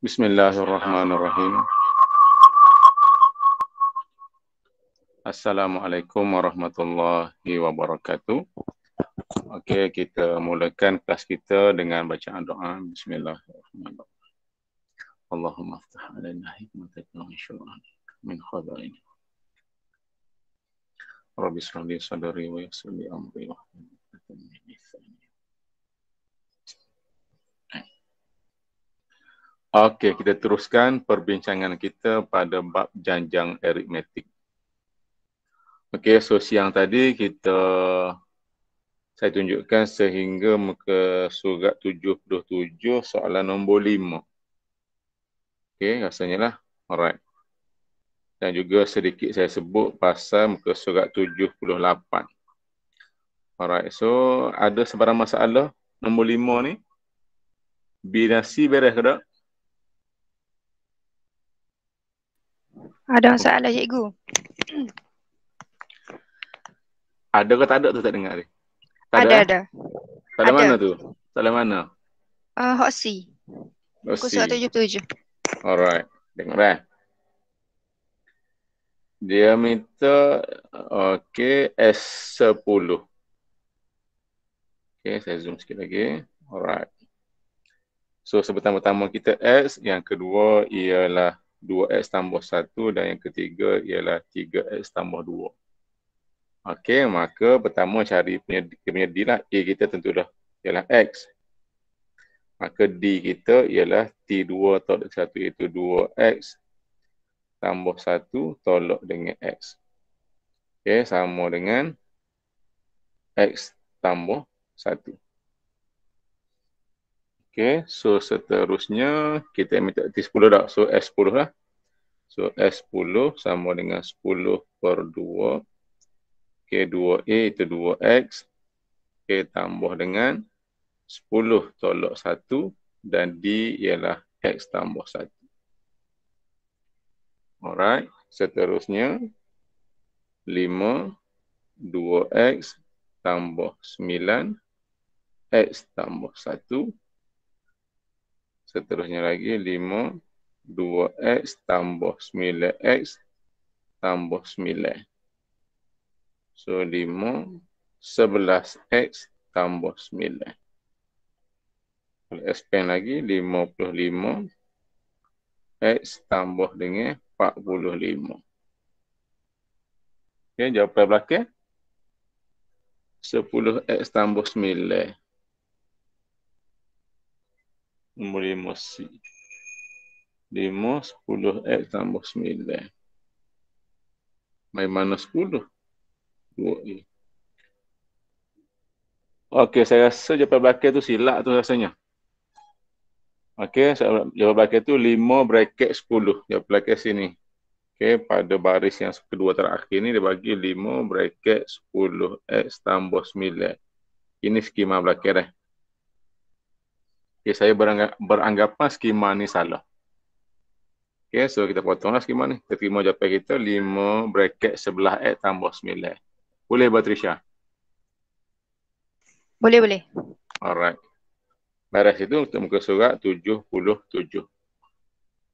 Bismillahirrahmanirrahim. Assalamualaikum warahmatullahi wabarakatuh. السلام Okey, kita mulakan kelas kita dengan bacaan doa. Bismillahirrahmanirrahim. Allahumma aftah alaina hikmatak wa insyaallah min khadain. Rabbi israhli sadri wa yassirli amri Okey, kita teruskan perbincangan kita pada bab janjang aritmetik. Okey, so siang tadi kita saya tunjukkan sehingga muka surat 77 soalan nombor 5. Okey, rasanya lah. Alright. Dan juga sedikit saya sebut pasal muka surat 78. Alright, so ada sebarang masalah nombor 5 ni? Binasi beres ke tak? Ada soalan cikgu. Ada ke tak ada tu tak dengar ni? Ada, ada. Eh? ada. Salam ada. mana tu? Salam mana? Uh, Hoxie. Hoxie. Kursus 77. Alright. Tengok dah. Eh? Dia okay, S10. Okay, saya zoom sikit lagi. Alright. So sebutan pertama kita S, yang kedua ialah 2x tambah 1 dan yang ketiga ialah 3x tambah 2. Okey, maka pertama cari punya D lah. A kita tentu dah ialah X. Maka D kita ialah T2 tolak 1 iaitu 2X tambah 1 tolak dengan X. Okey, sama dengan X tambah 1. Okay, so seterusnya kita minta T10 dah. So S10 lah. So S10 sama dengan 10 per 2. Okay, 2A itu 2X. Okay, tambah dengan 10 tolak 1 dan D ialah X tambah 1. Alright, seterusnya 5, 2X tambah 9, X tambah 1 seterusnya lagi 5 2x tambah 9x tambah 9. So 5 11x tambah 9. Kalau expand lagi 55 x tambah dengan 45. Okey, jawapan belakang 10x tambah 9 lima C. Lima, sepuluh X tambah sembilan. Eh. mana sepuluh? Dua E. Okey, saya rasa jawapan belakang tu silap tu rasanya. Okey, jawapan belakang tu lima bracket sepuluh. Jawapan belakang sini. Okey, pada baris yang kedua terakhir ni dia bagi lima bracket sepuluh X tambah sembilan. Ini skema belakang dah. Eh okay, ya, saya beranggap, beranggapan skema ni salah. Okay, so kita potonglah skema ni. Kita terima jawapan kita 5 bracket sebelah X tambah 9. Boleh Patricia? Boleh, boleh. Alright. Baris itu untuk muka surat 77.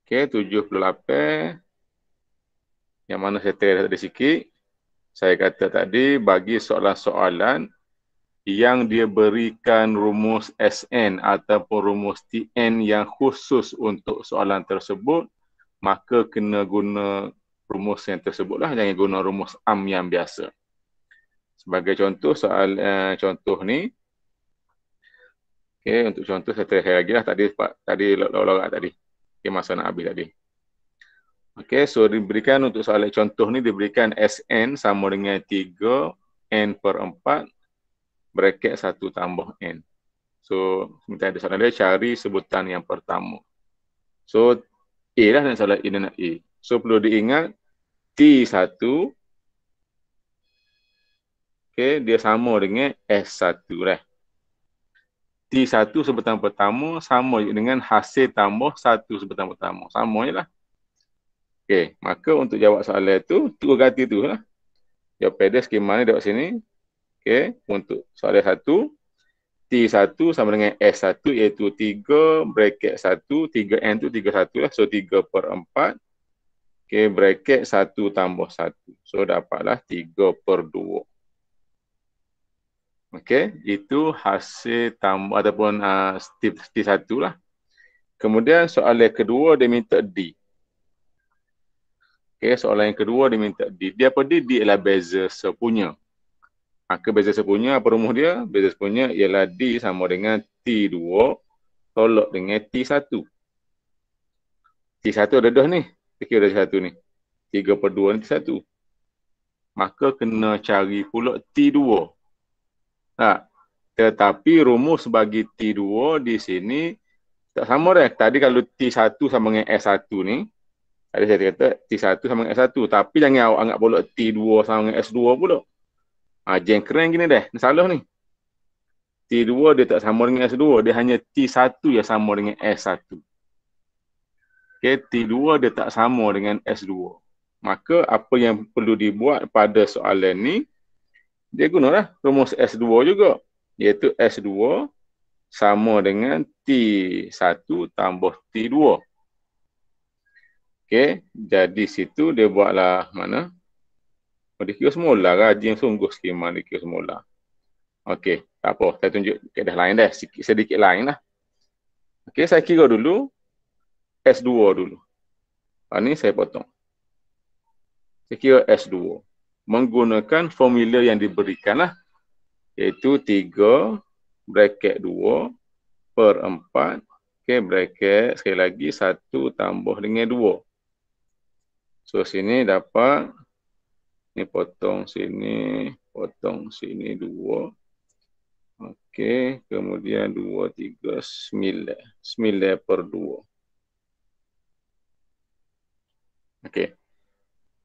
Okay, 78. Yang mana saya tak ada sikit. Saya kata tadi bagi soalan-soalan yang dia berikan rumus SN ataupun rumus TN yang khusus untuk soalan tersebut, maka kena guna rumus yang tersebutlah, jangan guna rumus am yang biasa. Sebagai contoh soal uh, contoh ni, okay, untuk contoh saya terakhir lagi lah tadi, pak tadi lorak-lorak lah tadi, okay, masa nak habis tadi. Okay, so diberikan untuk soalan contoh ni diberikan SN sama dengan 3 N per 4 bracket satu tambah n. So, minta ada soalan dia, cari sebutan yang pertama. So, A lah dan soalan ini nak A. So, perlu diingat, T1, okay, dia sama dengan S1. Lah. T1 sebutan pertama sama dengan hasil tambah 1 sebutan pertama. Sama je lah. Okay, maka untuk jawab soalan tu, tu ganti tu lah. Jawapan dia skema ni dekat sini. Okey, untuk soalan satu, T1 sama dengan S1 iaitu 3 bracket 1, 3 N tu 3 1 lah. So 3 per 4, okay, bracket 1 tambah 1. So dapatlah 3 per 2. Okey, itu hasil tambah ataupun uh, T1 lah. Kemudian soalan kedua dia minta D. Okey, soalan yang kedua dia minta D. Dia apa D? D ialah beza sepunya. So, Maka ha, beza sepunya apa rumus dia? Beza sepunya ialah D sama dengan T2 tolak dengan T1. T1 ada dah ni. Fikir ada satu ni. 3 per 2 ni T1. Maka kena cari pula T2. Tak? Tetapi rumus bagi T2 di sini tak sama dah. Tadi kalau T1 sama dengan S1 ni. Tadi saya kata T1 sama dengan S1. Tapi jangan awak anggap pula T2 sama dengan S2 pula. Ha, ah, jam keren gini deh. Ni salah ni. T2 dia tak sama dengan S2. Dia hanya T1 yang sama dengan S1. Okay, T2 dia tak sama dengan S2. Maka apa yang perlu dibuat pada soalan ni, dia guna lah rumus S2 juga. Iaitu S2 sama dengan T1 tambah T2. Okay, jadi situ dia buatlah mana? Dikira semula rajin sungguh skema dikira semula. Okey, tak apa. Saya tunjuk keadaan lain dah. Sikit, sedikit lain lah. Okey, saya kira dulu S2 dulu. Ha, ni saya potong. Saya kira S2. Menggunakan formula yang diberikan lah. Iaitu 3 bracket 2 per 4 Okay, bracket sekali lagi 1 tambah dengan 2. So, sini dapat ini potong sini, potong sini dua. Okey, kemudian dua, tiga, sembilan. Sembilan per dua. Okey.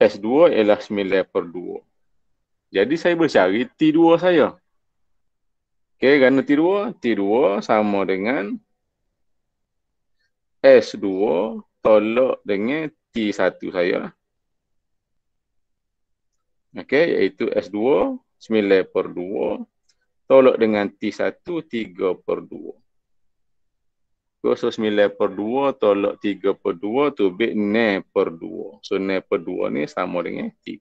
S2 ialah 9 per 2. Jadi saya bercari T2 saya. Okey, kerana T2, T2 sama dengan S2 tolak dengan T1 saya lah okey iaitu S2 9 per 2 tolak dengan T1 3 per 2. So 9 per 2 tolak 3 per 2 tu bit 9 per 2. So 9 per 2 ni sama dengan 3.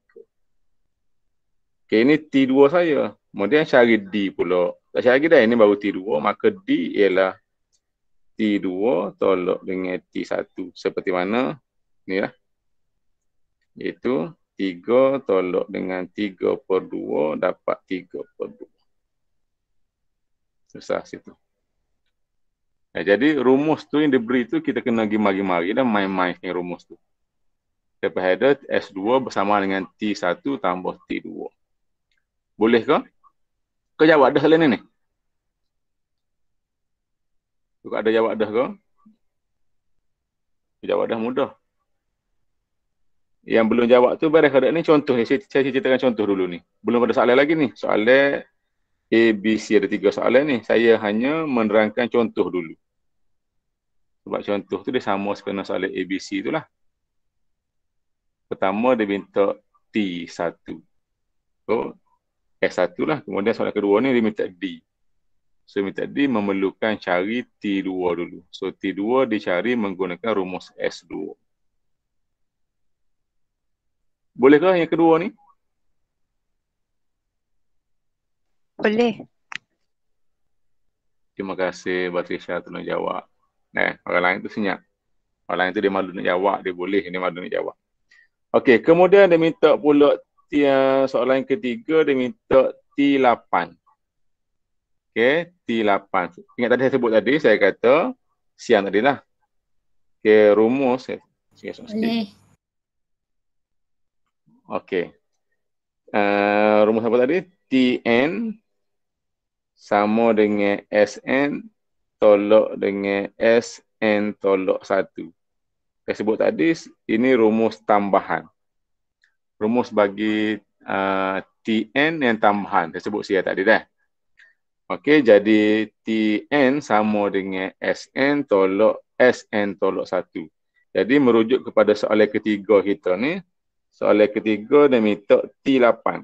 Okey ini T2 saya. Kemudian cari D pula. Tak cari dah ini baru T2 maka D ialah T2 tolak dengan T1 seperti mana ni lah. Iaitu tiga tolak dengan tiga per dua dapat tiga per dua. Susah situ. Nah, jadi rumus tu yang diberi tu kita kena pergi mari-mari dan main-main dengan rumus tu. Kita ada S2 bersama dengan T1 tambah T2. Boleh ke? Kau jawab dah selain ni? Kau ada jawab dah ke? Jawab dah mudah yang belum jawab tu pada khadat ni contoh ni saya, saya ceritakan contoh dulu ni belum ada soalan lagi ni soalan A, B, C ada tiga soalan ni saya hanya menerangkan contoh dulu sebab contoh tu dia sama sekena soalan A, B, C tu lah pertama dia minta T1 so S1 lah kemudian soalan kedua ni dia minta D so minta D memerlukan cari T2 dulu so T2 dicari menggunakan rumus S2 Bolehkah yang kedua ni? Boleh. Terima kasih Batrisha tolong jawab. Eh, orang lain tu senyap. Orang lain tu dia malu nak jawab, dia boleh, dia malu nak jawab. Okey, kemudian dia minta pula tia, eh, soalan yang ketiga, dia minta T8. Okey, T8. Ingat tadi saya sebut tadi, saya kata siang tadi lah. Okey, rumus. Okay, eh, boleh. Okey. Uh, rumus apa tadi? Tn sama dengan Sn tolok dengan Sn tolok 1. Saya sebut tadi, ini rumus tambahan. Rumus bagi uh, eh, Tn yang tambahan. Saya sebut saya tadi dah. Okey, jadi Tn sama dengan Sn tolok Sn tolok 1. Jadi merujuk kepada soalan ketiga kita ni, Soalan ketiga dia minta T8.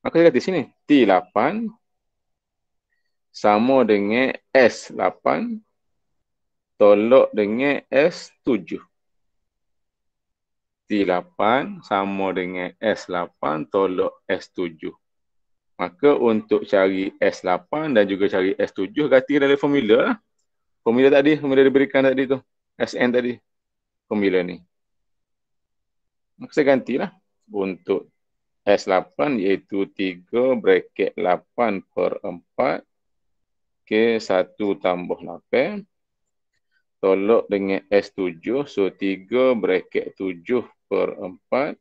Maka dia kata sini T8 sama dengan S8 tolak dengan S7. T8 sama dengan S8 tolak S7. Maka untuk cari S8 dan juga cari S7 ganti dari formula. Lah. Formula tadi, formula diberikan tadi tu. SN tadi. Formula ni maka saya gantilah untuk S8 iaitu 3 bracket 8 per 4 ke 1 tambah 8 tolok dengan S7 so 3 bracket 7 per 4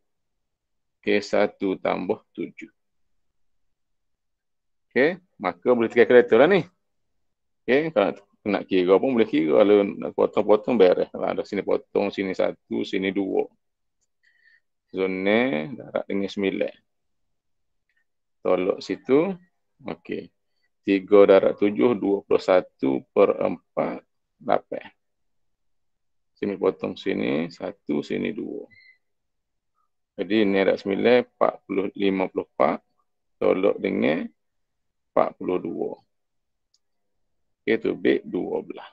ke 1 tambah 7 Okay, maka boleh tiga kereta lah ni. Okay, kalau nak, kira pun boleh kira. Kalau nak potong-potong beres. Kalau ada sini potong, sini satu, sini dua zona darat dengan 9. Tolok situ. Okey. 3 darat 7, 21 per 4, 8. Sini potong sini, 1, sini 2. Jadi ni darat 9, 40, 54. Tolok dengan 42. Okey, tu big 12.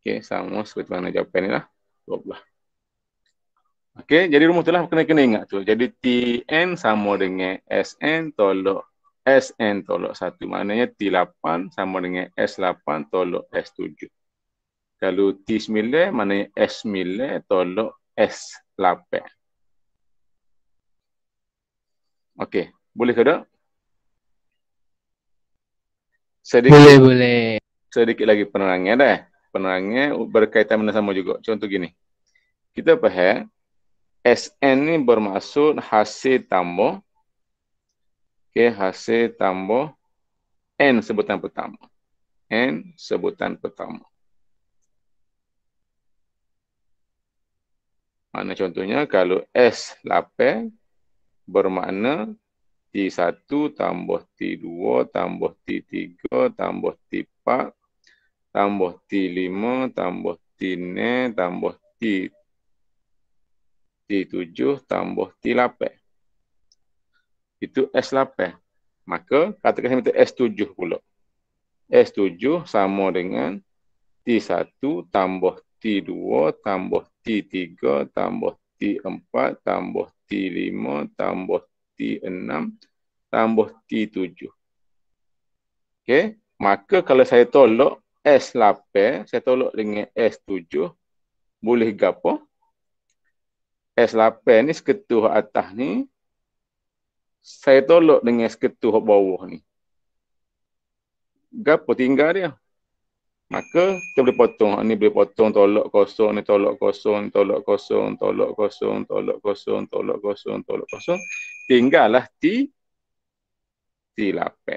Okey, sama seperti mana jawapan ni lah. 12. Okey, jadi rumus itulah kena kena ingat tu. Jadi t n sama dengan s SN tolok n tolok 1. Maknanya T8 sama dengan S8 tolok S7. Kalau T9 maknanya S9 tolok S8. Okey, boleh ke tak? Sedikit, boleh, boleh. Sedikit lagi penerangan dah. Eh. Penerangan berkaitan benda sama juga. Contoh gini. Kita faham SN ni bermaksud hasil tambah okey hasil tambah N sebutan pertama. N sebutan pertama. Mana contohnya kalau S 8 bermakna T1 tambah T2 tambah T3 tambah T4 tambah T5 tambah T6 tambah T7 T7 tambah T8. Itu S8. Maka katakan kita S7 pula. S7 sama dengan T1 tambah T2 tambah T3 tambah T4 tambah T5 tambah T6 tambah T7. Okey, maka kalau saya tolak S8, saya tolak dengan S7, boleh gapo? es lape ni seketuh atas ni saya tolak dengan seketuh bawah ni gapo tinggal dia maka kita boleh potong ni boleh potong tolak kosong ni tolak kosong tolak kosong tolak kosong tolak kosong tolak kosong tolak kosong tinggallah ti ti lape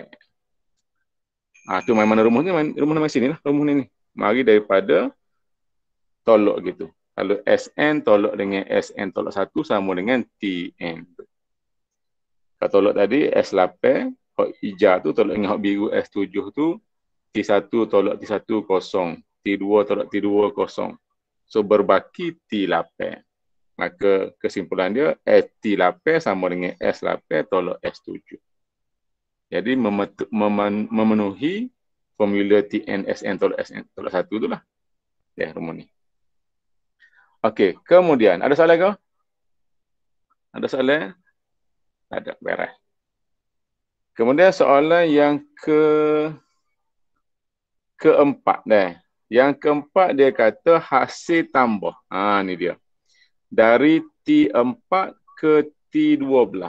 ah tu main mana rumah ni rumah mana sini lah rumah ni ni mari daripada tolak gitu kalau SN tolak dengan SN tolak 1 sama dengan TN. Kalau tolak tadi S8, hok hijau tu tolak dengan hok biru S7 tu T1 tolak T1 kosong, T2 tolak T2 kosong. So berbaki T8. Maka kesimpulan dia T8 sama dengan S8 tolak S7. Jadi memenuhi formula TN SN tolak SN tolak 1 itulah. Ya, rumah ni. Okey, kemudian ada soalan ke? Ada soalan? Tak ada, beres. Kemudian soalan yang ke keempat deh. Yang keempat dia kata hasil tambah. Ha ni dia. Dari T4 ke T12.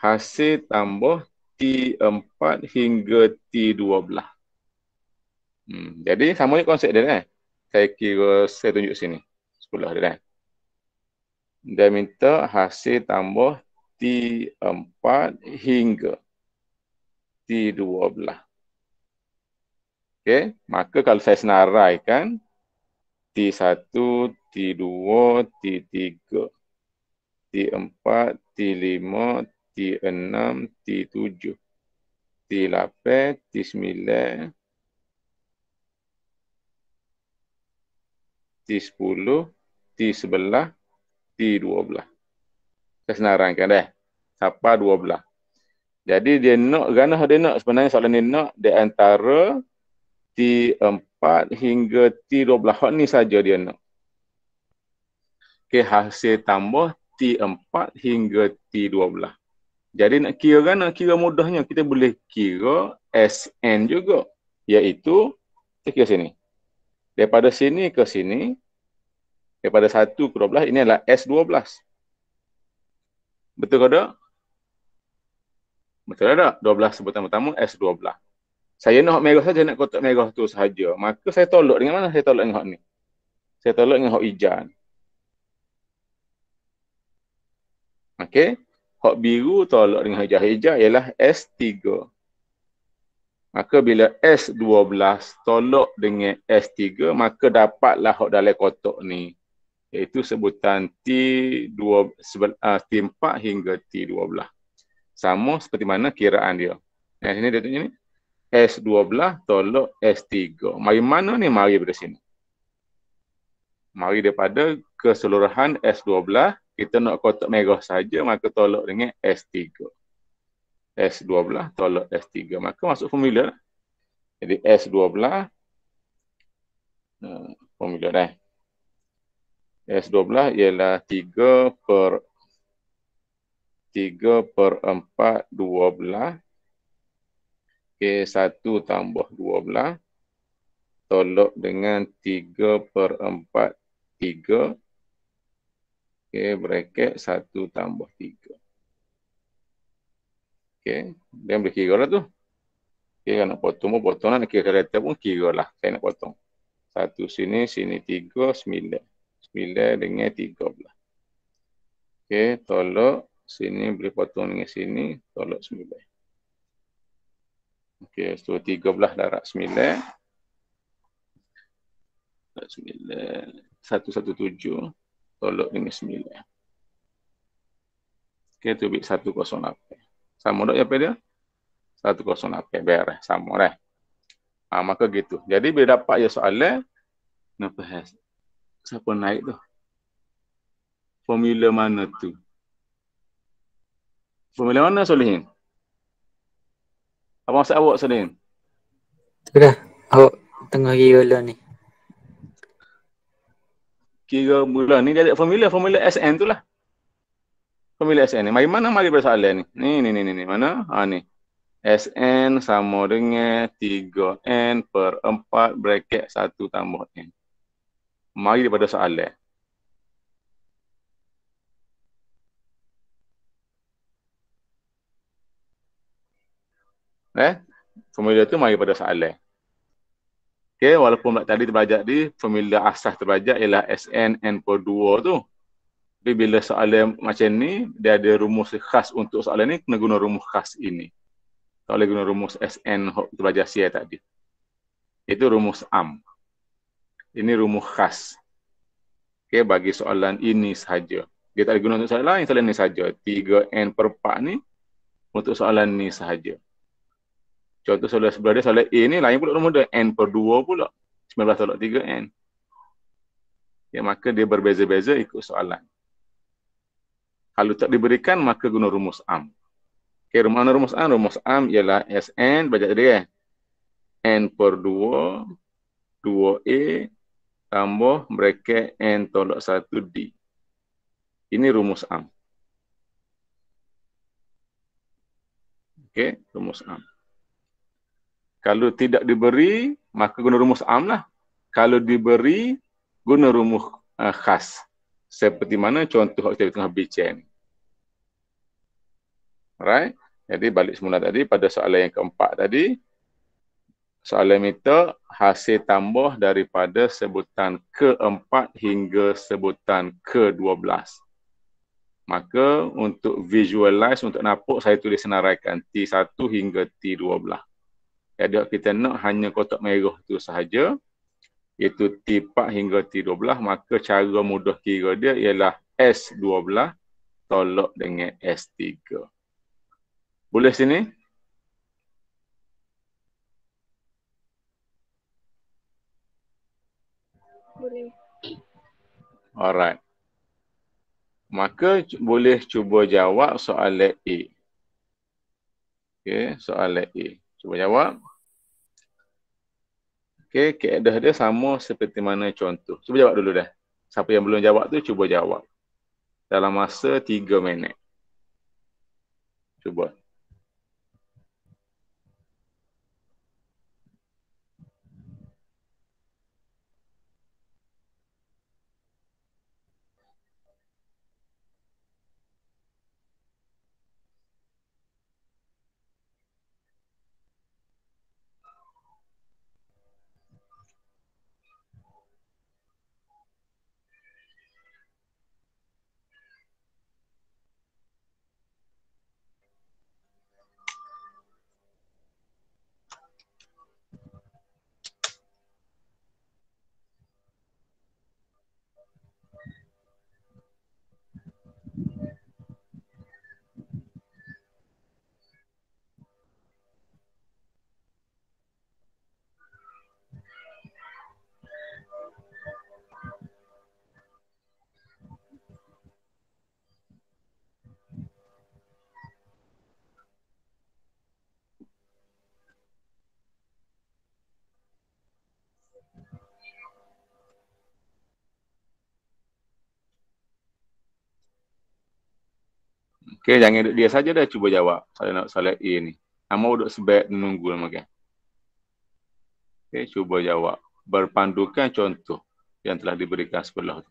Hasil tambah T4 hingga T12. Hmm, jadi sama je konsep dia eh. Saya kira saya tunjuk sini. 10 dia kan. Dia minta hasil tambah T4 hingga T12. Okey, maka kalau saya senaraikan T1, T2, T3, T4, T5, T6, T7, T8, T9, T10, T11, T12, T13, T11, T12. Saya senarankan dah. Sapa 12. Jadi dia nak, ganah dia nak sebenarnya soalan ni nak di antara T4 hingga T12. Hak ni saja dia nak. Okey, hasil tambah T4 hingga T12. Jadi nak kira kan, nak kira mudahnya. Kita boleh kira SN juga. Iaitu, kita kira sini. Daripada sini ke sini, daripada 1 ke 12 ini adalah S12. Betul ke tak? Betul tak? 12 sebutan pertama S12. Saya nak merah saja nak kotak merah tu sahaja. Maka saya tolak dengan mana saya tolak dengan hak ni? Saya tolak dengan hak ijan. Okey. Hak biru tolak dengan hak hijau ialah S3. Maka bila S12 tolak dengan S3, maka dapatlah hak dalam kotak ni iaitu sebutan T2 uh, T4 hingga T12. Sama seperti mana kiraan dia. Yang eh, sini dia tunjuk ni S12 tolak S3. Mari mana ni mari dari sini. Mari daripada keseluruhan S12 kita nak kotak merah saja maka tolak dengan S3. S12 tolak S3 maka masuk formula. Jadi S12 uh, eh, formula dah. Eh. S12 ialah 3 per 3 per 4 12 K1 tambah 12 tolak dengan 3 per 4 3 K bracket 1 tambah 3 ok, dia boleh kira lah tu K kalau nak potong pun potong lah nak kira kereta pun kira lah saya nak potong satu sini, sini 3, 9 bila dengan tiga 13. Okey, tolak sini boleh potong dengan sini, tolak sembilan. Okey, so 13 darab sembilan. sembilan. Satu satu tujuh tolak dengan sembilan. Okey, tu bit satu 108. Sama dak ya dia? 108 beres, sama lah. Ha, maka gitu. Jadi bila dapat ya soalan, nampak siapa naik tu? Formula mana tu? Formula mana Solihin? Apa maksud awak Solihin? Itulah, awak tengah kira lah ni Kira mula ni dia ada formula, formula SN tu lah Formula SN ni, mari mana mari persoalan ni? Ni ni ni ni, ni. mana? Ha ni SN sama dengan 3N per 4 bracket 1 tambah N mari daripada soalan. Eh, formula tu mari pada soalan. Okay, walaupun tak tadi terbajak di formula asas terbajak ialah Sn n per 2 tu. Tapi bila soalan macam ni, dia ada rumus khas untuk soalan ni, kena guna rumus khas ini. Tak boleh guna rumus Sn terbajak sia tadi. Itu rumus am. Ini rumus khas. Okay, bagi soalan ini sahaja. Dia tak guna untuk soalan lain, soalan ini sahaja. 3N per 4 ni untuk soalan ni sahaja. Contoh soalan sebelah dia, soalan A ni lain pula rumus dia. N per 2 pula. 19 tolak 3N. Ya, maka dia berbeza-beza ikut soalan. Kalau tak diberikan, maka guna rumus am. Okay, rumus mana rumus am, rumus am ialah Sn, baca tadi kan? N per 2, 2A, tambah bracket N tolak 1 D. Ini rumus am. Okey, rumus am. Kalau tidak diberi, maka guna rumus am lah. Kalau diberi, guna rumus uh, khas. Seperti mana contoh kita tengah bincang. Right? Jadi balik semula tadi pada soalan yang keempat tadi, Soalan meta hasil tambah daripada sebutan keempat hingga sebutan ke-12. Maka untuk visualize, untuk nampak saya tulis senaraikan T1 hingga T12. Jadi kita nak hanya kotak merah tu sahaja. Itu T4 hingga T12. Maka cara mudah kira dia ialah S12 tolak dengan S3. Boleh sini? Alright. Maka boleh cuba jawab soalan A. Okay, soalan A. Cuba jawab. Okay, keadaan dia sama seperti mana contoh. Cuba jawab dulu dah. Siapa yang belum jawab tu, cuba jawab. Dalam masa tiga minit. Cuba. Cuba. Okay, jangan duduk dia saja dah cuba jawab. Saya nak salat A ni. Amor duduk sebab menunggu lah makan. Okay, cuba jawab. Berpandukan contoh yang telah diberikan sebelah tu.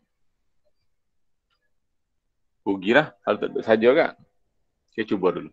Rugilah kalau tak duduk saja kan. Okay, cuba dulu.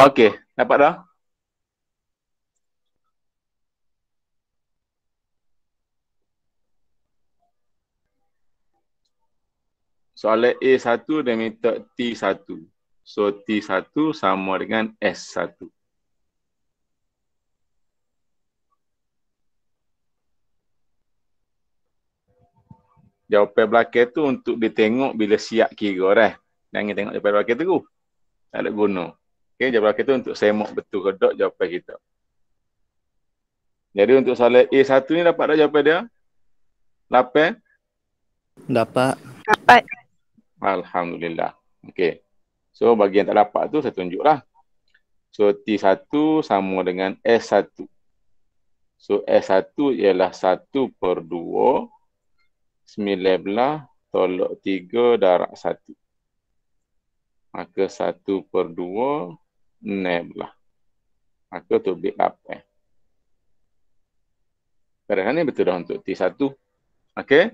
Okey, dapat dah? Soalan A1 dia minta T1. So T1 sama dengan S1. Jawapan belakang tu untuk ditengok bila siap kira dah. Eh. Jangan tengok jawapan belakang tu. Tak ada guna. Okay, jawapan kita untuk semak betul ke tak jawapan kita. Jadi untuk soalan A1 ni dapat tak jawapan dia? Lapan? Dapat. Dapat. Alhamdulillah. Okey. So bagi yang tak dapat tu saya tunjuklah. So T1 sama dengan S1. So S1 ialah 1 per 2. belah tolok 3 darab 1. Maka 1 per 2 nem lah. Maka tu bit up eh. Perkara ni betul dah untuk T1. Okey.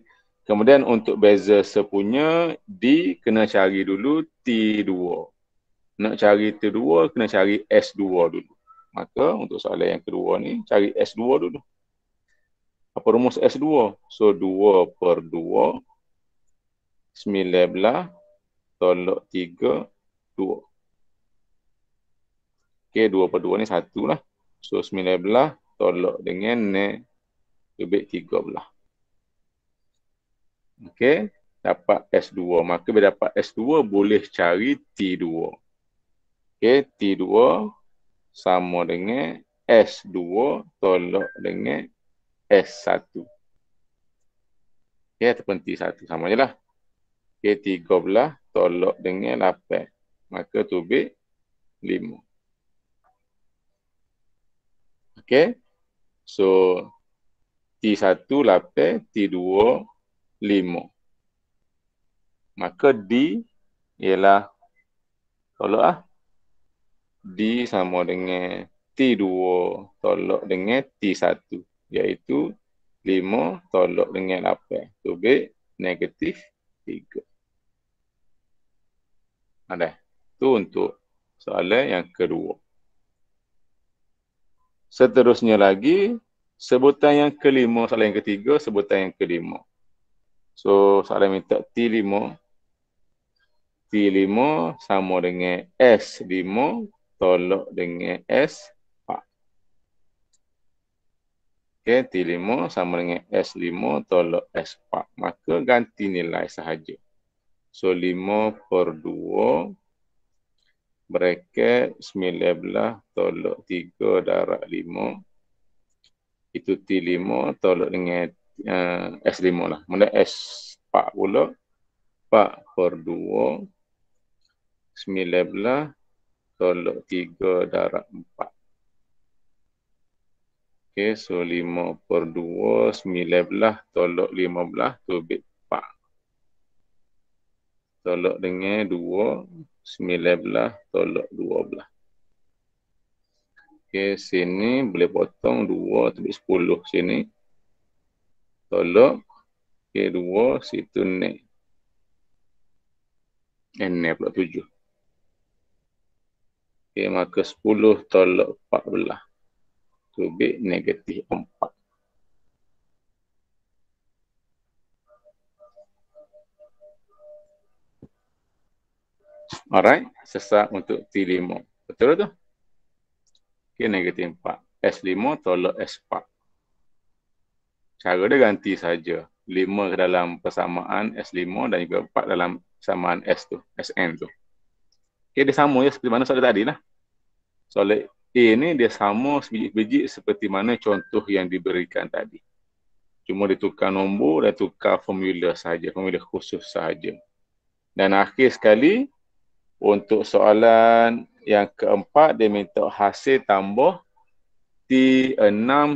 Kemudian untuk beza sepunya D kena cari dulu T2. Nak cari T2 kena cari S2 dulu. Maka untuk soalan yang kedua ni cari S2 dulu. Apa rumus S2? So 2 per 2 19 tolak 3 2. Okey, dua per 2 ni satu lah. So sembilan belah tolak dengan ni lebih belah. Okey, dapat S2. Maka bila dapat S2 boleh cari T2. Okey, T2 sama dengan S2 tolak dengan S1. Okey, ataupun T1 sama je lah. Okey, tiga belah tolak dengan 8. Maka tu B lima okay so t1 8 t2 5 maka d ialah tolak ah d sama dengan t2 tolak dengan t1 iaitu 5 tolak dengan 8 so b negatif 3 ada tu untuk soalan yang kedua Seterusnya lagi, sebutan yang kelima, soalan yang ketiga, sebutan yang kelima. So, soalan minta T5. T5 sama dengan S5 tolak dengan S4. Okay, T5 sama dengan S5 tolak S4. Maka ganti nilai sahaja. So, 5 per 2 bracket 19 tolok 3 darab 5 itu T5 tolok dengan uh, eh, S5 lah. Mula S4 pula 4 per 2 19 tolok 3 darab 4. Okay, so 5 per 2, 19 tolok 15 tu bit tolak dengan 2 19 tolak 12 Okey sini boleh potong 2 tepi 10 sini tolak ke okay, 2 situ ni n pula 7 Okey maka 10 tolak 14 tu negatif 4 Alright, sesak untuk T5. Betul tu? Okay, negatif 4. S5 tolak S4. Cara dia ganti saja. 5 ke dalam persamaan S5 dan juga 4 dalam persamaan S tu, Sn tu. Okay, dia sama je seperti mana soalan tadi lah. Soalan A ni dia sama sebiji-biji seperti mana contoh yang diberikan tadi. Cuma ditukar nombor dan tukar formula saja, formula khusus saja. Dan akhir sekali, untuk soalan yang keempat, dia minta hasil tambah T6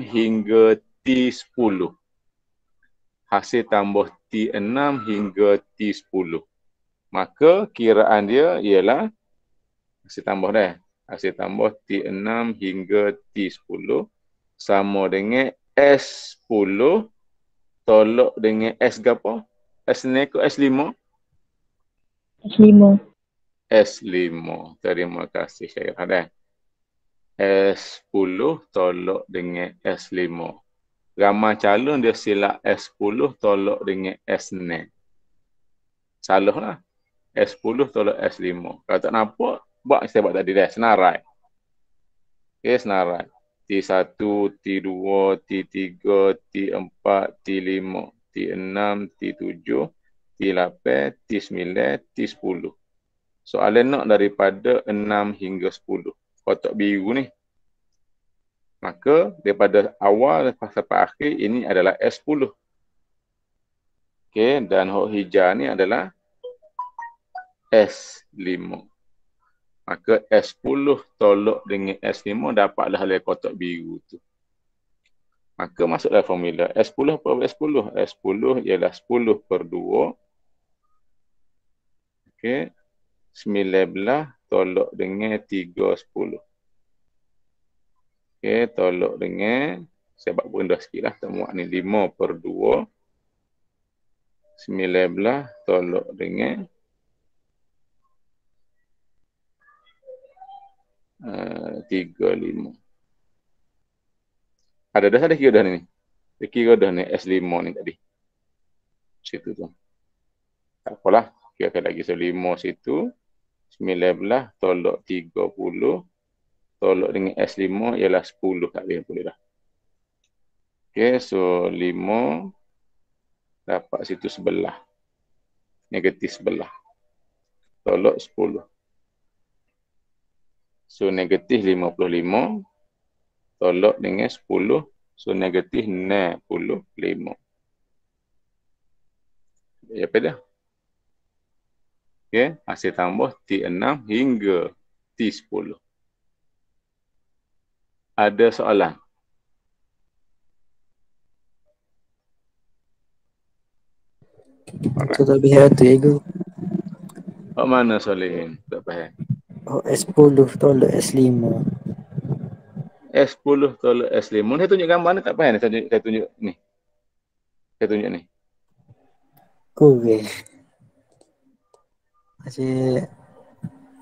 hingga T10. Hasil tambah T6 hingga T10. Maka kiraan dia ialah, hasil tambah dah. Hasil tambah T6 hingga T10 sama dengan S10 tolak dengan S gapo S ni ke S5? S5. S5. Terima kasih Syair Hadan. S10 tolak dengan S5. Ramai calon dia silap S10 tolak dengan S9. Salah lah. S10 tolak S5. Kalau tak nampak, buat saya buat tadi dah. Senarai. Okay, senarai. T1, T2, T3, T4, T5, T6, T7, T8, T9, T10. Soalan nak daripada 6 hingga 10. Kotak biru ni. Maka daripada awal sampai akhir ini adalah S10. Okey, dan hok hijau ni adalah S5. Maka S10 tolok dengan S5 dapatlah oleh kotak biru tu. Maka masuklah formula. S10 per S10? S10 ialah 10 per 2. Okey, Sembilan belah tolok dengan tiga sepuluh. Okey, tolok dengan sebab pun dah sikitlah temuan ni 5 per Sembilan belah tolok dengan eh, tiga uh, lima. Ada dah ada kira dah ni. Ada kira dah ni S lima ni tadi. Situ tu. Tak apalah. Kira lagi S lima situ. 19 tolak 30 tolak dengan S5 ialah 10 tak boleh boleh dah. Okey, so 5 dapat situ sebelah. Negatif sebelah. Tolak 10. So negatif 55 tolak dengan 10 so negatif 65. Ya apa dah? 65. Okey, hasil tambah T6 hingga T10. Ada soalan? Tak tak biar tu, Ego. Kat mana Solehin? Tak faham. Oh, S10 tolak S5. S10 tolak S5. Mana saya tunjuk gambar ni? Tak faham. Saya tunjuk, saya tunjuk ni. Saya tunjuk ni. Kurih. Kasi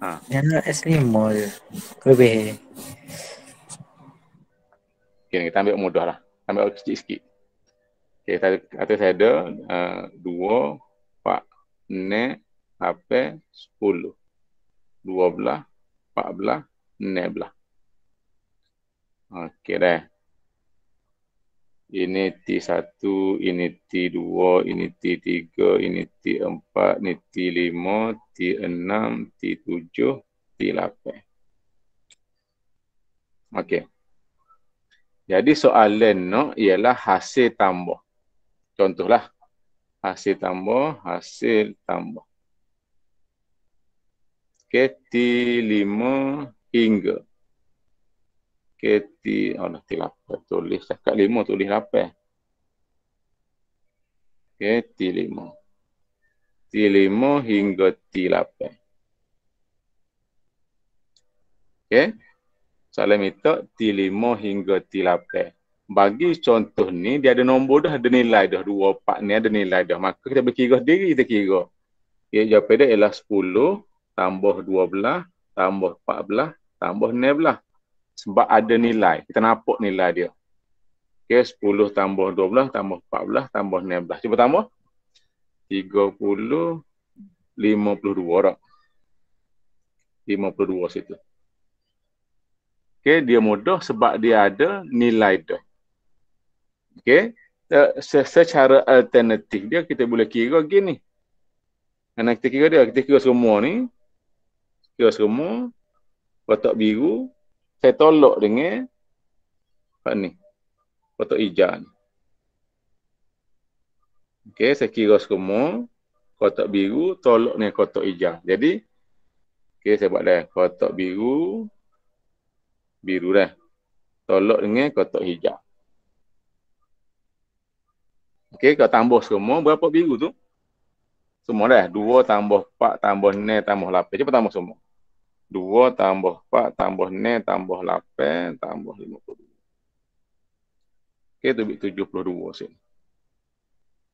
ha. ah. yan lang SM Mall. Kabeh. Okay, kita ambil mudah lah. Ambil orang sikit. Okay, kita ada saya ada uh, dua, empat, enam, apa, sepuluh. Dua belah, empat belah, enam belah. Okay, dah ini T1, ini T2, ini T3, ini T4, ini T5, T6, T7, T8. Okey. Jadi soalan no ialah hasil tambah. Contohlah hasil tambah, hasil tambah. Okey, T5 hingga keti oh, ana ti lapan tulis cakap lima tulis lapan keti lima ti lima hingga ti lapan okey soalan minta ti lima hingga ti lapan bagi contoh ni dia ada nombor dah ada nilai dah dua 4 ni ada nilai dah maka kita berkira diri kita kira okey jawapan dia ialah 10 tambah 12 tambah 14 tambah 19 sebab ada nilai. Kita nampak nilai dia. Okey, 10 tambah 12 tambah 14 tambah 16. Cuba tambah. 30, 52 tak? 52 situ. Okey, dia mudah sebab dia ada nilai dia. Okey, eh, Se secara alternatif dia kita boleh kira gini. Anak kita kira dia, kita kira semua ni. Kira semua. Kotak biru, saya tolak dengan hak ni kotak hijau. ni okey saya kira semua kotak biru tolak ni kotak hijau. jadi okey saya buat dah kotak biru biru dah tolak dengan kotak hijau okey kau tambah semua berapa biru tu semua dah 2 tambah 4 tambah 6 tambah 8 cepat tambah semua Dua tambah 4 tambah 9 tambah 8 tambah lima puluh. Okey, itu 72 sin.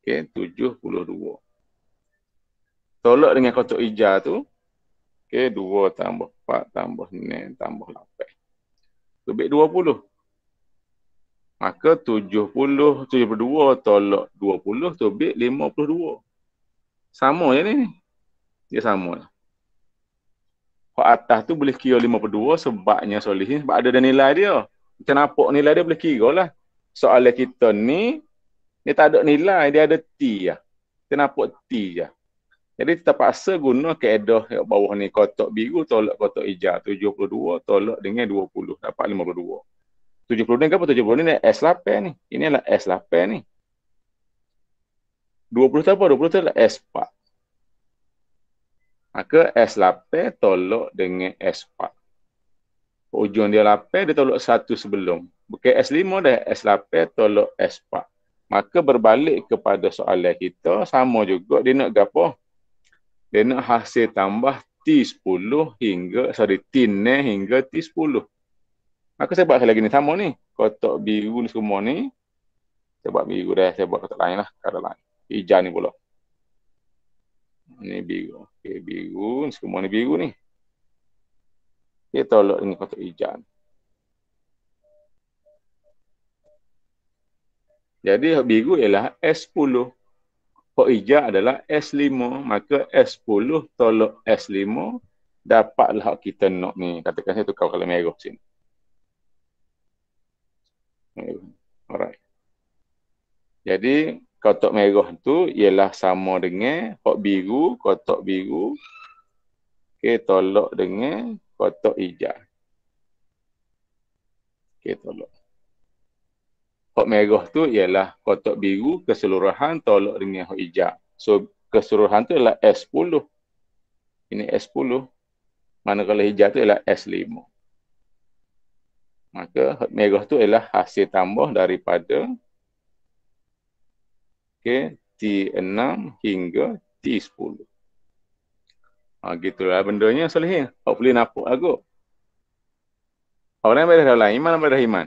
Okey, dua. Tolak dengan kotak hijau tu. Okey, dua tambah 4 tambah 9 tambah Tu 8. Itu puluh Maka puluh dua tolak dua puluh tu lima puluh dua. Sama je ni. Dia sama lah. Hak atas tu boleh kira 52 sebabnya solihin sebab ada dan nilai dia. Macam napok nilai dia boleh kira lah. Soalnya kita ni, ni tak ada nilai, dia ada T ya. Kita napok T ya. Jadi terpaksa guna keedah yang bawah ni kotak biru tolak kotak hijau dua tolak dengan dua puluh dapat lima 52. 70 ni apa? 70 ni, ni S8 ni. Ini adalah S8 ni. 20 tu apa? 20 tu adalah S4. Maka S8 tolok dengan S4. ujung dia 8, dia tolok satu sebelum. Bukan S5 dah, S8 tolok S4. Maka berbalik kepada soalan kita, sama juga dia nak apa? Dia nak hasil tambah T10 hingga, sorry, T9 hingga T10. Maka saya buat lagi ni, sama ni. Kotak biru ni semua ni. Saya buat biru dah, saya buat kotak lain lah, kata lain. Hijau ni pulak. Ini biru. Okey, biru. Semua ni biru ni. Okey, tolak ni kotak hijau ni. Jadi biru ialah S10. Kotak hijau adalah S5. Maka S10 tolak S5 dapatlah kita nak ni. Katakan saya tukar kalau merah sini. Alright. Jadi kotak merah tu ialah sama dengan hok biru, kotak biru ke tolak dengan kotak hijau. Ke tolak. Hok merah tu ialah kotak biru keseluruhan tolak dengan hok hijau. So keseluruhan tu ialah S10. Ini S10. Manakala hijau tu ialah S5. Maka hok merah tu ialah hasil tambah daripada Okey, T6 hingga T10. Ha, gitulah benda bendanya solehin. Hopefully nampak aku. Orang yang berada iman atau iman?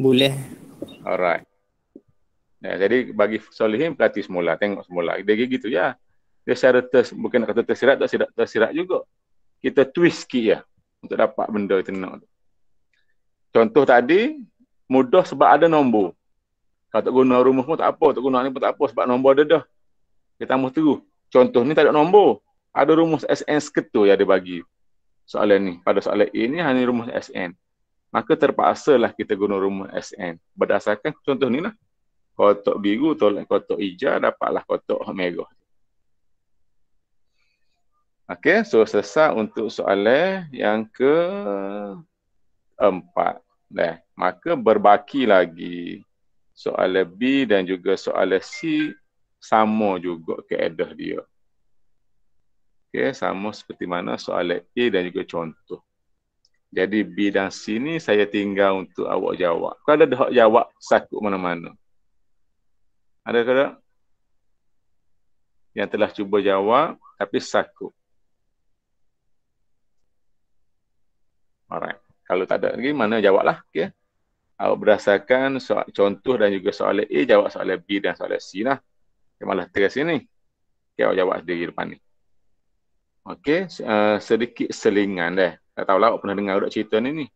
Boleh. Alright. Ya, jadi bagi solehin perhati semula, tengok semula. Dia kira gitu ya. Dia secara ters, bukan kata tersirat, tak sirat, tersirat juga. Kita twist sikit ya untuk dapat benda itu nak. Contoh tadi, mudah sebab ada nombor. Kalau tak guna rumah pun tak apa, tak guna ni pun tak apa sebab nombor ada dah. Dia tambah terus. Contoh ni tak ada nombor. Ada rumus SN seketul yang dia bagi. Soalan ni. Pada soalan A ni hanya rumus SN. Maka terpaksalah kita guna rumus SN. Berdasarkan contoh ni lah. Kotak biru, tolak kotak hijau, dapatlah kotak merah. Okey, so selesai untuk soalan yang ke empat. Eh, maka berbaki lagi soalan B dan juga soalan C sama juga keadaan dia. Okey, sama seperti mana soalan A dan juga contoh. Jadi B dan C ni saya tinggal untuk awak jawab. Kalau ada hak jawab, sakut mana-mana. Ada ke tak? Yang telah cuba jawab, tapi sakut. Alright. Kalau tak ada lagi, mana jawablah. Okey uh, berdasarkan soal contoh dan juga soalan A jawab soalan B dan soalan C lah. Okay, malah terus ini. Okay, awak jawab sendiri depan ni. Okey, uh, sedikit selingan deh. Tak tahu awak pernah dengar urut cerita ni ni.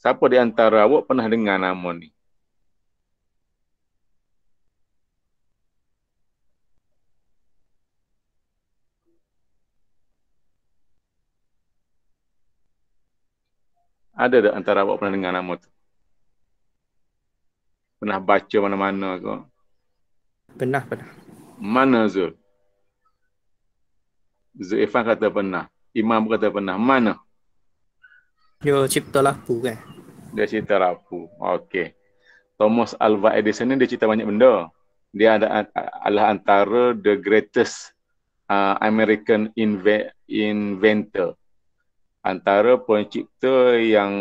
Siapa di antara awak pernah dengar nama ni? Ada tak antara awak pernah dengar nama tu? Pernah baca mana-mana ke? Pernah, pernah. Mana Zul? Zul Irfan kata pernah. Imam kata pernah. Mana? Yo cipta lapu kan? Dia cipta lapu. Okey. Thomas Alva Edison ni dia cerita banyak benda. Dia ada, adalah antara the greatest uh, American inve- inventor. Antara pencipta yang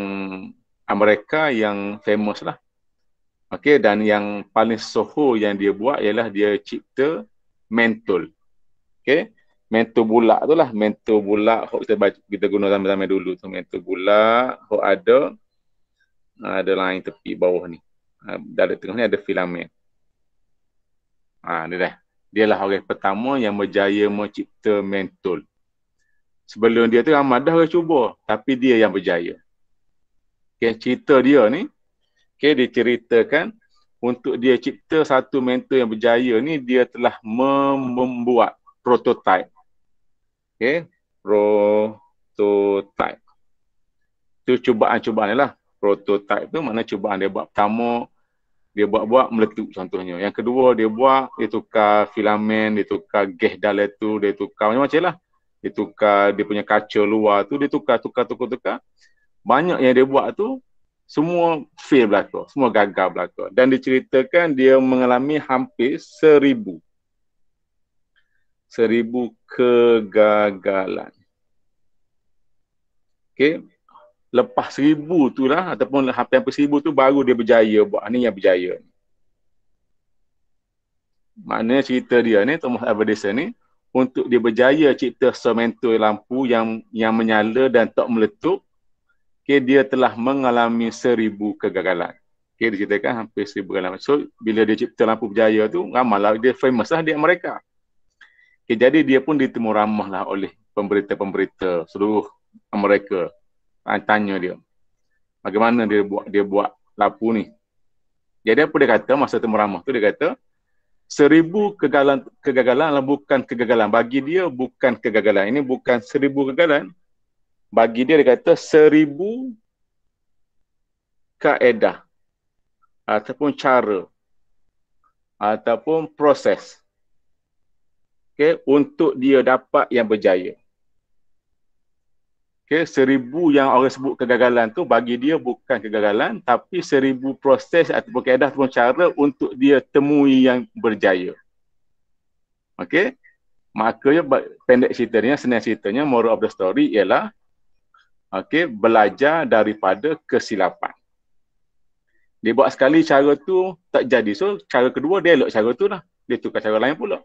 Amerika yang famous lah. Okey dan yang paling soho yang dia buat ialah dia cipta mentol. Okey. Mentol bulat tu lah. Mentol bulat hok kita baca, kita guna sama-sama dulu tu mentol bulat hok ada ada lain tepi bawah ni. Ha, Dari tengah ni ada filamen. Ha ni dah. Dialah orang pertama yang berjaya mencipta mentol. Sebelum dia tu ramai dah orang cuba tapi dia yang berjaya. Okey cerita dia ni dia diceritakan untuk dia cipta satu mentor yang berjaya ni dia telah mem- membuat prototype okay prototype itu cubaan-cubaan lah prototype tu mana cubaan dia buat pertama dia buat-buat meletup contohnya yang kedua dia buat dia tukar filamen dia tukar gas dalam tu dia tukar macam-macam lah dia tukar dia punya kaca luar tu dia tukar tukar tukar tukar banyak yang dia buat tu semua fail belaka, semua gagal belaka. Dan diceritakan dia mengalami hampir seribu. Seribu kegagalan. Okay. Lepas seribu tu lah, ataupun hampir-hampir seribu tu baru dia berjaya buat. Ini yang berjaya. Maknanya cerita dia ni, Thomas Edison ni, untuk dia berjaya cipta sementoi lampu yang yang menyala dan tak meletup, okay, dia telah mengalami seribu kegagalan. Okay, dia ceritakan hampir seribu kegagalan. So, bila dia cipta lampu berjaya tu, ramalah dia famous lah di Amerika. Okay, jadi dia pun ditemu ramah lah oleh pemberita-pemberita seluruh Amerika. Ha, tanya dia, bagaimana dia buat dia buat lampu ni? Jadi apa dia kata masa temu ramah tu, dia kata, seribu kegagalan, kegagalan lah bukan kegagalan. Bagi dia bukan kegagalan. Ini bukan seribu kegagalan, bagi dia dia kata seribu kaedah ataupun cara ataupun proses okay, untuk dia dapat yang berjaya. Okay, seribu yang orang sebut kegagalan tu bagi dia bukan kegagalan tapi seribu proses ataupun kaedah ataupun cara untuk dia temui yang berjaya. Okey? Makanya pendek ceritanya, senang ceritanya, moral of the story ialah okey belajar daripada kesilapan dia buat sekali cara tu tak jadi so cara kedua dia elok cara tu lah dia tukar cara lain pula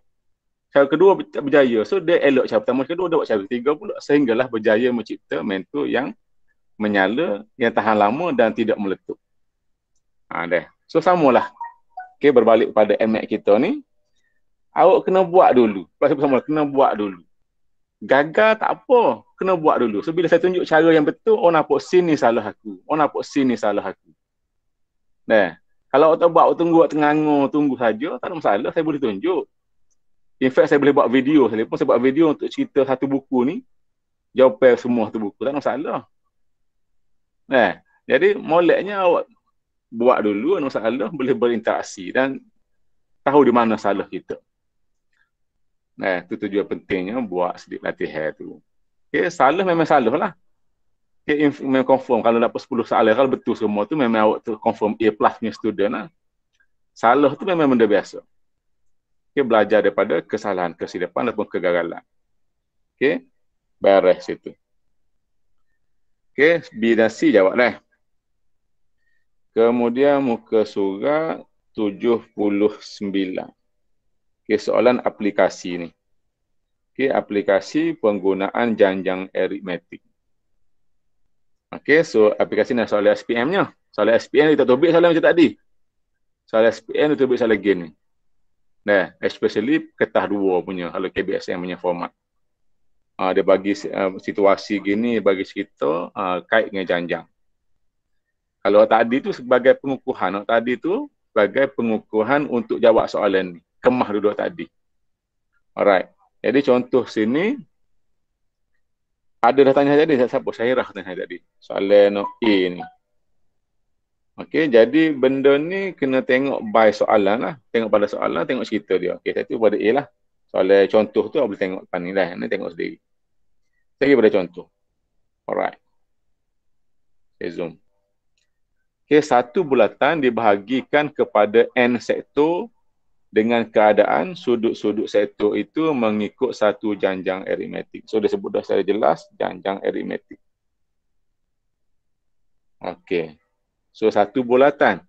cara kedua berjaya so dia elok cara pertama cara kedua dia buat cara ketiga pula sehinggalah berjaya mencipta mentor yang menyala yang tahan lama dan tidak meletup ha deh so samalah okey berbalik pada MX kita ni awak kena buat dulu pasal sama kena buat dulu gagal tak apa kena buat dulu so bila saya tunjuk cara yang betul oh nampak scene ni salah aku oh nampak scene ni salah aku nah kalau orang tak buat awak tunggu awak tengah tunggu saja tak ada masalah saya boleh tunjuk in fact saya boleh buat video saya pun saya buat video untuk cerita satu buku ni jawapan semua satu buku tak ada masalah nah jadi moleknya awak buat dulu ada masalah boleh berinteraksi dan tahu di mana salah kita Nah, eh, tu tujuan pentingnya buat sedikit latihan tu. Okay, salah memang salah lah. Okay, memang confirm. Kalau dapat 10 soalan, kalau betul semua tu memang awak tu confirm A plus punya student lah. Salah tu memang benda biasa. Okay, belajar daripada kesalahan, kesilapan ataupun kegagalan. Okay, beres situ. Okay, B dan C jawab dah. Kemudian muka surat 79 okay, soalan aplikasi ni. Okey, aplikasi penggunaan janjang aritmetik. Okey, so aplikasi ni soalan SPM-nya. Soalan SPM kita tobik soalan macam tadi. Soalan SPM kita tobik soalan gain ni. Nah, especially ketah dua punya kalau KBSM punya format. Uh, dia bagi uh, situasi gini bagi kita uh, ah, kait dengan janjang. Kalau tadi tu sebagai pengukuhan, tadi tu sebagai pengukuhan untuk jawab soalan ni kemah duduk tadi. Alright. Jadi contoh sini ada dah tanya tadi siapa? Syairah tanya tadi. Soalan no A ni. Okey, jadi benda ni kena tengok by soalan lah. Tengok pada soalan, tengok cerita dia. Okey, satu pada A lah. Soalan contoh tu boleh tengok depan ni lah. Ini tengok sendiri. Saya pada contoh. Alright. Saya zoom. Okey, satu bulatan dibahagikan kepada N sektor dengan keadaan sudut-sudut setor itu mengikut satu janjang aritmetik. So, dia sebut dah secara jelas janjang aritmetik. Okey. So, satu bulatan.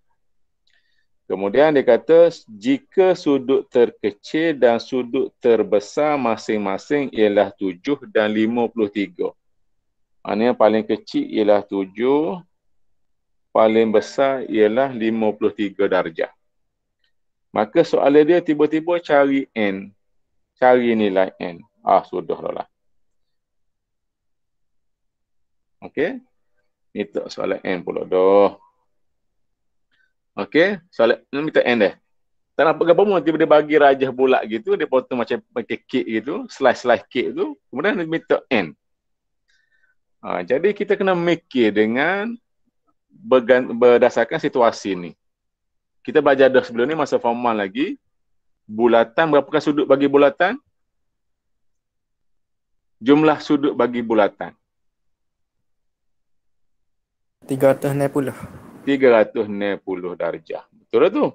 Kemudian dia kata, jika sudut terkecil dan sudut terbesar masing-masing ialah 7 dan 53. Maksudnya yang paling kecil ialah 7, paling besar ialah 53 darjah. Maka soalan dia tiba-tiba cari N. Cari nilai N. Ah, sudah lah. lah. Okay, Ni tak soalan N pulak. dah. Okey. Soalan ni minta N dah. Eh? Tak nampak apa pun tiba-tiba dia bagi rajah bulat gitu. Dia potong macam pakai kek gitu. Slice-slice kek tu. Kemudian dia minta N. Ha, jadi kita kena mikir dengan berdasarkan situasi ni kita belajar dah sebelum ni masa form 1 lagi bulatan berapakah sudut bagi bulatan jumlah sudut bagi bulatan 390 390 darjah betul tu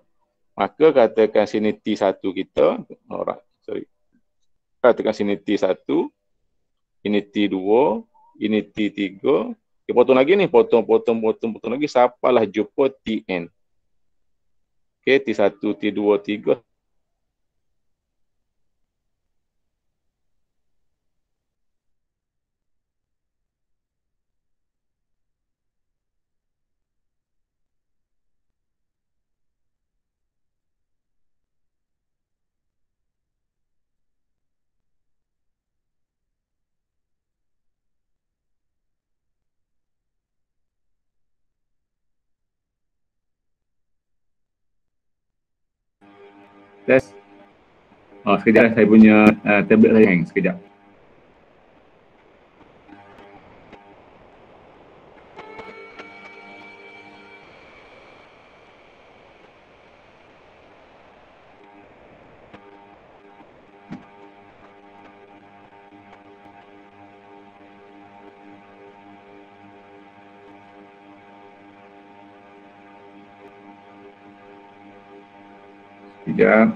maka katakan sini T1 kita orang sorry katakan sini T1 ini T2 ini T3 kita potong lagi ni potong potong potong potong lagi siapalah jumpa TN okay, T1, T2, T3 test. Oh, sekejap lah saya punya uh, tablet saya hang. Sekejap. Sekejap.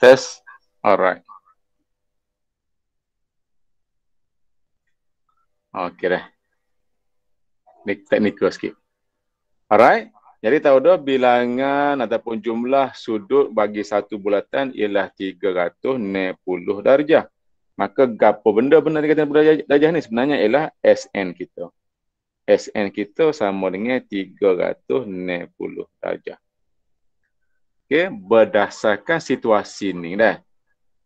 test. Alright. Okey dah. Ni teknikal sikit. Alright. Jadi tahu dah bilangan ataupun jumlah sudut bagi satu bulatan ialah 360 darjah. Maka gapo benda benda 360 darjah, darjah ni sebenarnya ialah SN kita. SN kita sama dengan 360 darjah. Okey, berdasarkan situasi ni dah.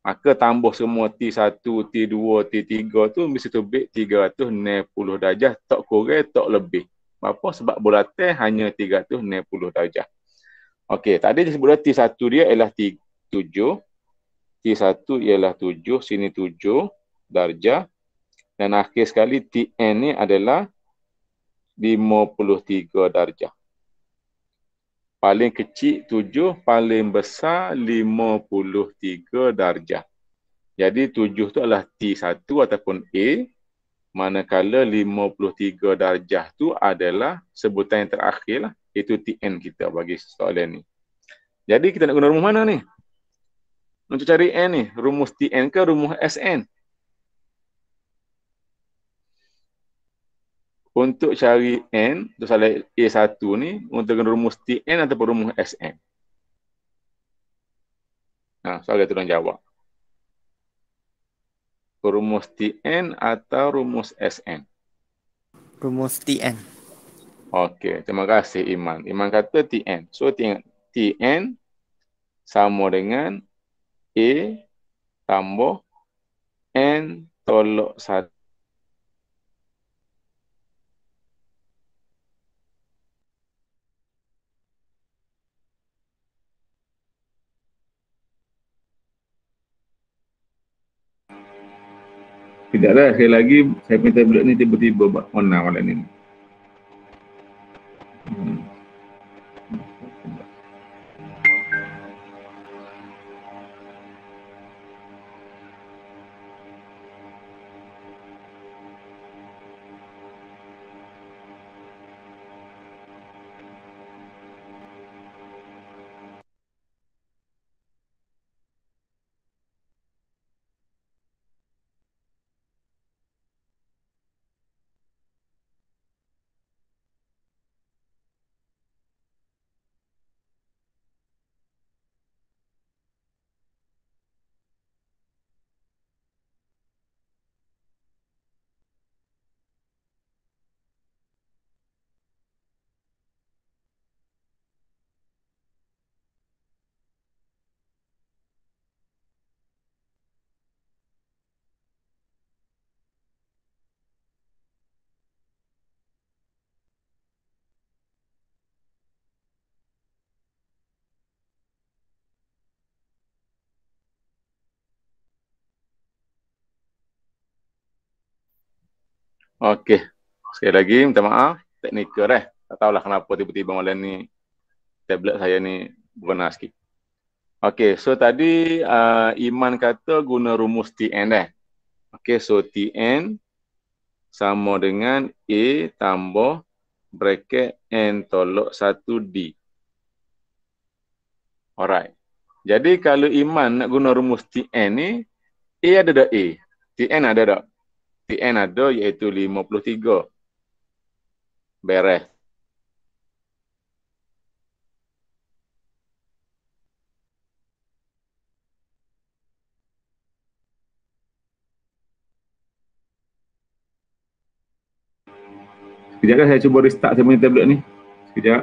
Maka tambah semua T1, T2, T3 tu mesti tubik 390 darjah tak kurang tak lebih. Apa sebab bulatan hanya 390 darjah. Okey, tadi disebut dah T1 dia ialah T7. T1 ialah 7, sini 7 darjah. Dan akhir sekali TN ni adalah 53 darjah paling kecil tujuh, paling besar lima puluh tiga darjah. Jadi tujuh tu adalah T1 ataupun A, manakala lima puluh tiga darjah tu adalah sebutan yang terakhir lah, itu TN kita bagi soalan ni. Jadi kita nak guna rumus mana ni? Untuk cari N ni, rumus TN ke rumus SN? untuk cari N untuk salah A1 ni untuk rumus TN ataupun rumus SN. Nah, ha, soalnya tuan jawab. Rumus TN atau rumus SN? Rumus TN. Okey, terima kasih Iman. Iman kata TN. So TN, TN sama dengan A tambah N tolok 1. tidaklah sekali lagi saya minta bulat ni tiba-tiba buat onar malam ni. Okey. Sekali lagi minta maaf teknikal eh. Tak tahulah kenapa tiba-tiba malam ni tablet saya ni benar sikit. Okey, so tadi uh, Iman kata guna rumus TN eh. Okey, so TN sama dengan A tambah bracket N tolok 1D. Alright. Jadi kalau Iman nak guna rumus TN ni, A ada tak A? TN ada tak? PN ada iaitu 53. Beres. Sekejap kan saya cuba restart saya punya tablet ni. Sekejap.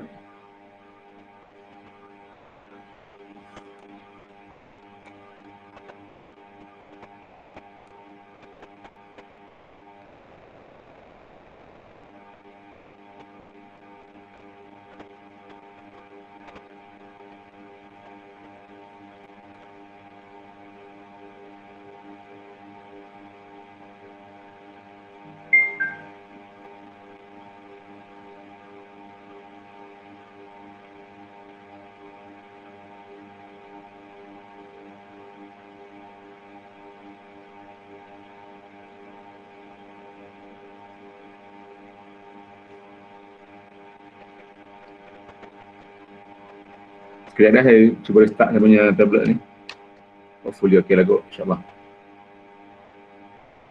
Sekejap dah saya cuba restart saya punya tablet ni. Hopefully okey lah kot. InsyaAllah.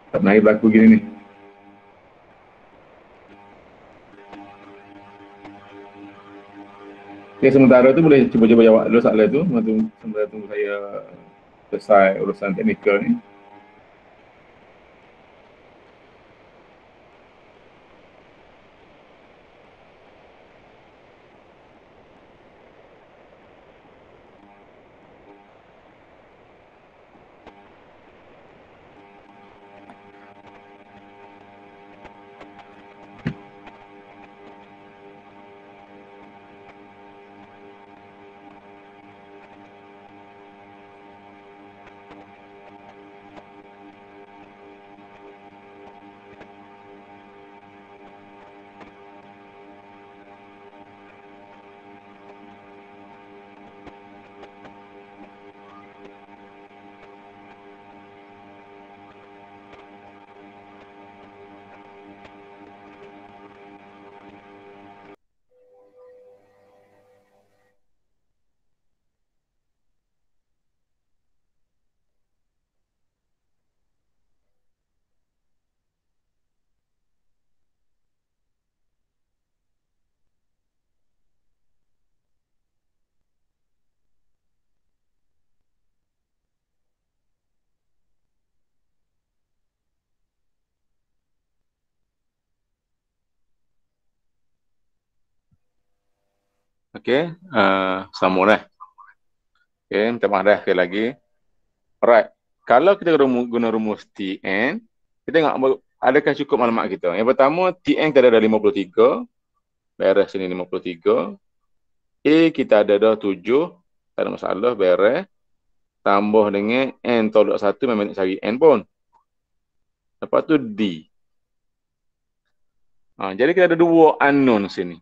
Tak pernah berlaku gini ni. Okay, sementara tu boleh cuba-cuba jawab dulu soalan tu. Sementara tunggu saya selesai urusan teknikal ni. Okay, uh, sama lah. Okay, minta maaf dah sekali lagi. Alright, kalau kita guna rumus TN, kita tengok adakah cukup maklumat kita. Yang pertama, TN kita ada 53, beres sini 53. A kita ada dah 7, tak ada masalah, beres. Tambah dengan N tolak 1, memang nak cari N pun. Lepas tu D. Ha, jadi kita ada dua unknown sini.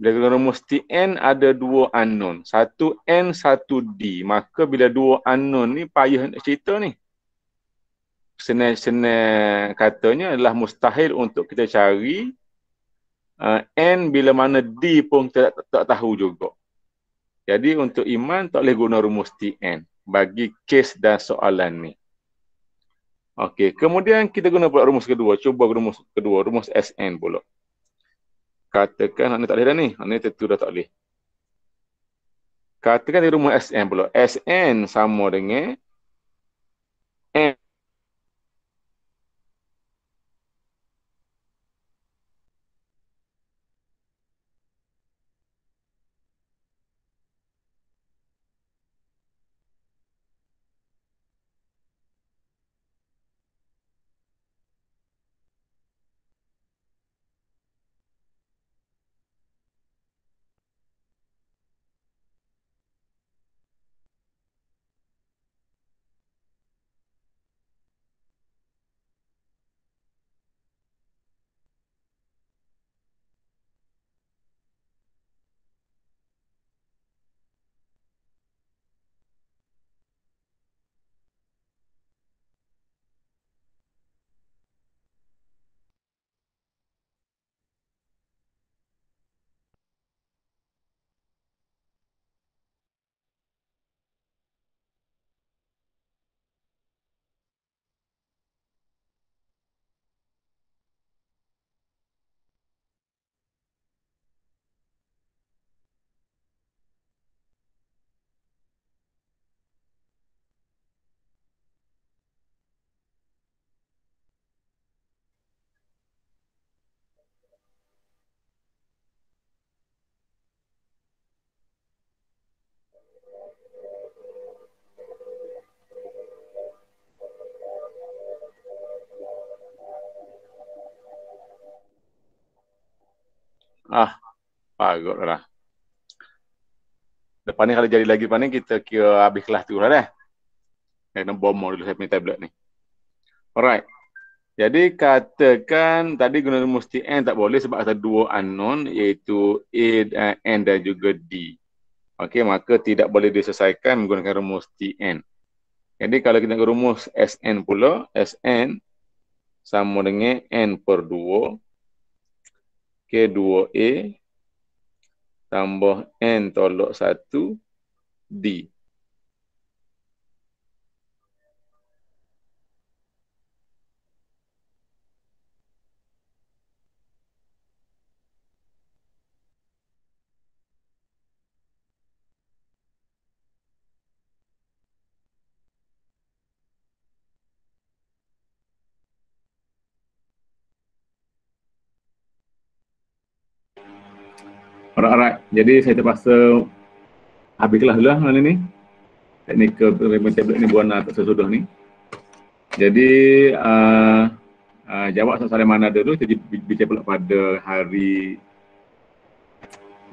Bila kita rumus TN ada dua unknown. Satu N, satu D. Maka bila dua unknown ni payah nak cerita ni. Senang-senang katanya adalah mustahil untuk kita cari uh, N bila mana D pun kita tak, tak tahu juga. Jadi untuk iman tak boleh guna rumus TN bagi kes dan soalan ni. Okey, kemudian kita guna pula rumus kedua. Cuba rumus kedua, rumus SN pula katakan anak ni tak boleh dah ni anak ni tentu dah tak boleh katakan di rumah SN pula SN sama dengan M Ah, pagut lah. Depan ni kalau jadi lagi depan ni, kita kira habis kelas tu lah dah. Kena bom dulu saya punya tablet ni. Alright. Jadi katakan tadi guna rumus Tn tak boleh sebab ada dua unknown iaitu A dan N dan juga D. Okey, maka tidak boleh diselesaikan menggunakan rumus TN. Jadi kalau kita guna rumus SN pula, SN sama dengan N per K2A tambah N tolok 1 D. Jadi saya terpaksa habis kelas dulu lah malam ini. Teknik pemain tablet ni buana tak sesudah ni. Jadi uh, uh, jawab soalan mana dulu jadi bincang pula pada hari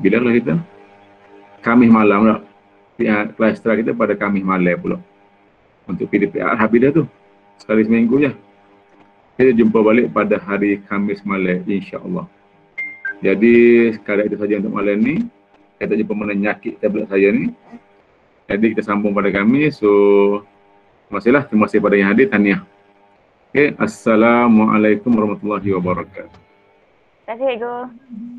bila lah kita? Kamis malam lah. Kelas terakhir kita pada Kamis malam pula. Untuk PDPR habis dah tu. Sekali seminggu je. Kita jumpa balik pada hari Kamis malam insya-Allah. Jadi sekadar itu saja untuk malam ini. Saya tak jumpa menyakit tablet saya ni. Jadi kita sambung pada kami. So, terima kasihlah. Terima kasih pada yang hadir. Tahniah. Okay. Assalamualaikum warahmatullahi wabarakatuh. Terima kasih, Ego.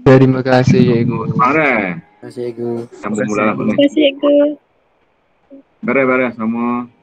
Ya, terima kasih, Ego. Mare. Terima kasih, Ego. Sampai mula lah. Terima kasih, Ego. Bare, bare, sama.